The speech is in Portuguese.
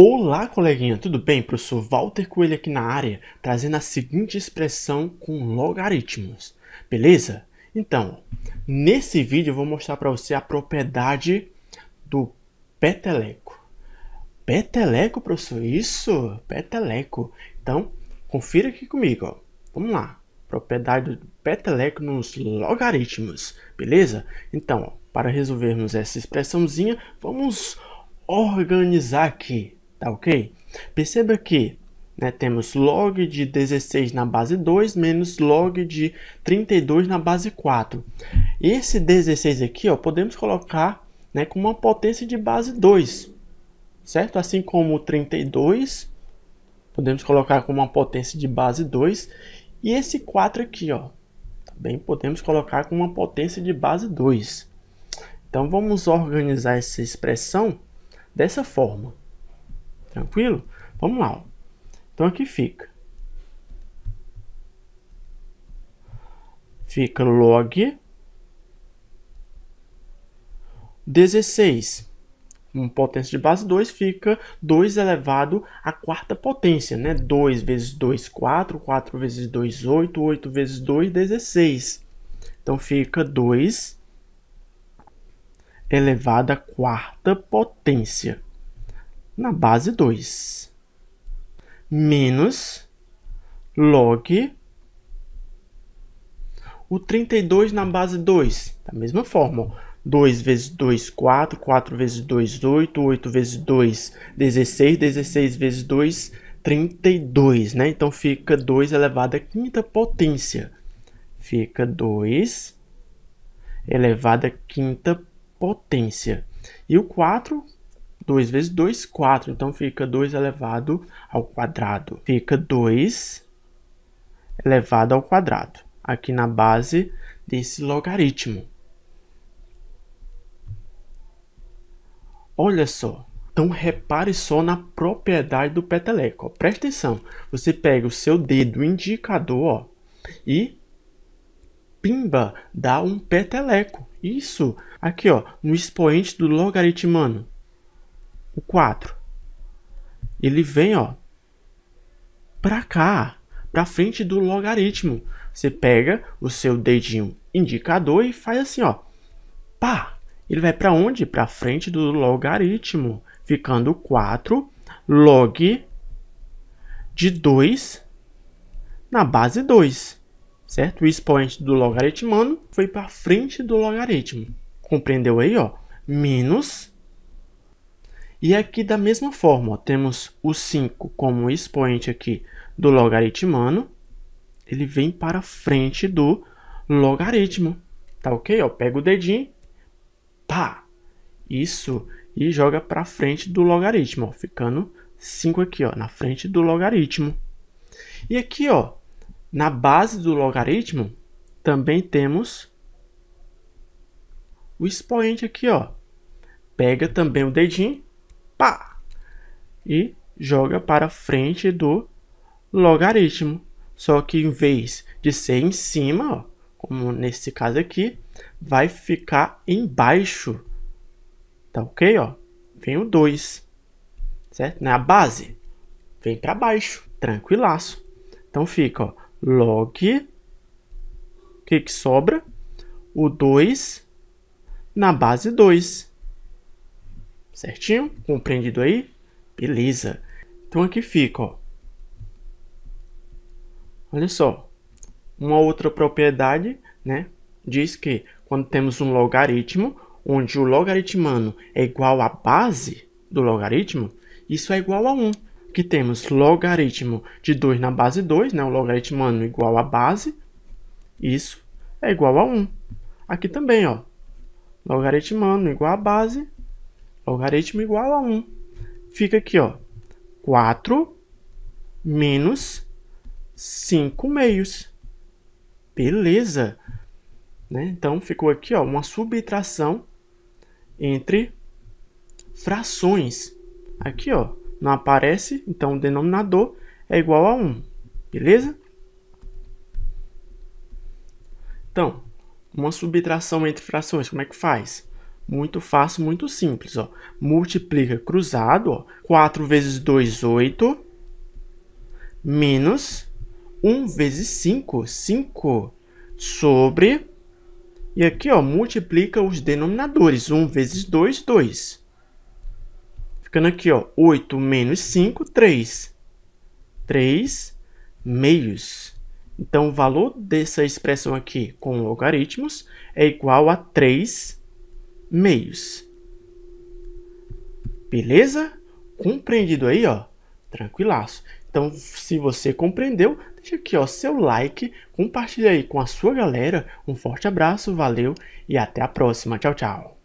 Olá, coleguinha, tudo bem? Professor Walter Coelho aqui na área, trazendo a seguinte expressão com logaritmos, beleza? Então, nesse vídeo eu vou mostrar para você a propriedade do peteleco. Peteleco, professor? Isso, peteleco. Então, confira aqui comigo, ó. vamos lá. Propriedade do peteleco nos logaritmos, beleza? Então, ó, para resolvermos essa expressãozinha, vamos organizar aqui, Tá ok? Perceba que né, temos log de 16 na base 2 menos log de 32 na base 4. Esse 16 aqui ó, podemos colocar né, com uma potência de base 2, certo? Assim como 32, podemos colocar com uma potência de base 2. E esse 4 aqui, ó, também tá podemos colocar com uma potência de base 2. Então vamos organizar essa expressão dessa forma. Tranquilo? Vamos lá. Ó. Então aqui fica. Fica log 16. Com potência de base 2 fica 2 elevado à quarta potência, né? 2 vezes 2, 4. 4 vezes 2, 8. 8 vezes 2, 16. Então fica 2 elevado à quarta potência na base 2. Menos log o 32 na base 2, da mesma forma. 2 vezes 2, 4. 4 vezes 2, 8. 8 vezes 2, 16. 16 vezes 2, 32, né? Então, fica 2 elevado à quinta potência. Fica 2 elevado à quinta potência. E o 4 2 vezes 2, 4. Então, fica 2 elevado ao quadrado. Fica 2 elevado ao quadrado. Aqui na base desse logaritmo. Olha só. Então, repare só na propriedade do peteleco. Ó. Presta atenção. Você pega o seu dedo indicador ó, e pimba, dá um peteleco. Isso. Aqui, ó, no expoente do logaritmano o 4. Ele vem, ó, pra cá, pra frente do logaritmo. Você pega o seu dedinho indicador e faz assim, ó. Pá! Ele vai para onde? Para frente do logaritmo, ficando 4 log de 2 na base 2, certo? O expoente do logaritmo foi para frente do logaritmo. Compreendeu aí, ó? Menos e aqui da mesma forma, ó, temos o 5 como expoente aqui do logaritmano. Ele vem para frente do logaritmo, tá ok? Ó, pega o dedinho, pá, isso, e joga para frente do logaritmo, ó, ficando 5 aqui, ó, na frente do logaritmo. E aqui, ó, na base do logaritmo, também temos o expoente aqui, ó. Pega também o dedinho, pá, e joga para frente do logaritmo. Só que em vez de ser em cima, ó, como nesse caso aqui, vai ficar embaixo. Tá ok? Ó? Vem o 2, certo? Na base, vem para baixo, tranquilaço. Então fica ó, log, o que, que sobra? O 2 na base 2. Certinho? Compreendido aí? Beleza. Então aqui fica, ó. Olha só. Uma outra propriedade, né? Diz que quando temos um logaritmo, onde o logaritmano é igual à base do logaritmo, isso é igual a 1. Que temos logaritmo de 2 na base 2, né? O logaritmano igual à base. Isso é igual a 1. Aqui também, ó. Logaritmano igual à base Logaritmo igual a 1. Fica aqui, ó. 4 menos 5 meios. Beleza. Né? Então, ficou aqui ó, uma subtração entre frações. Aqui, ó, não aparece, então o denominador é igual a 1. Beleza? Então, uma subtração entre frações, como é que faz? Muito fácil, muito simples. Ó. Multiplica cruzado. Ó. 4 vezes 2, 8. Menos 1 vezes 5, 5. Sobre. E aqui, ó, multiplica os denominadores. 1 vezes 2, 2. Ficando aqui, ó, 8 menos 5, 3. 3 meios. Então, o valor dessa expressão aqui com logaritmos é igual a 3 meios. Beleza? Compreendido aí, ó. Tranquilaço. Então, se você compreendeu, deixa aqui ó seu like, compartilha aí com a sua galera. Um forte abraço, valeu e até a próxima. Tchau, tchau.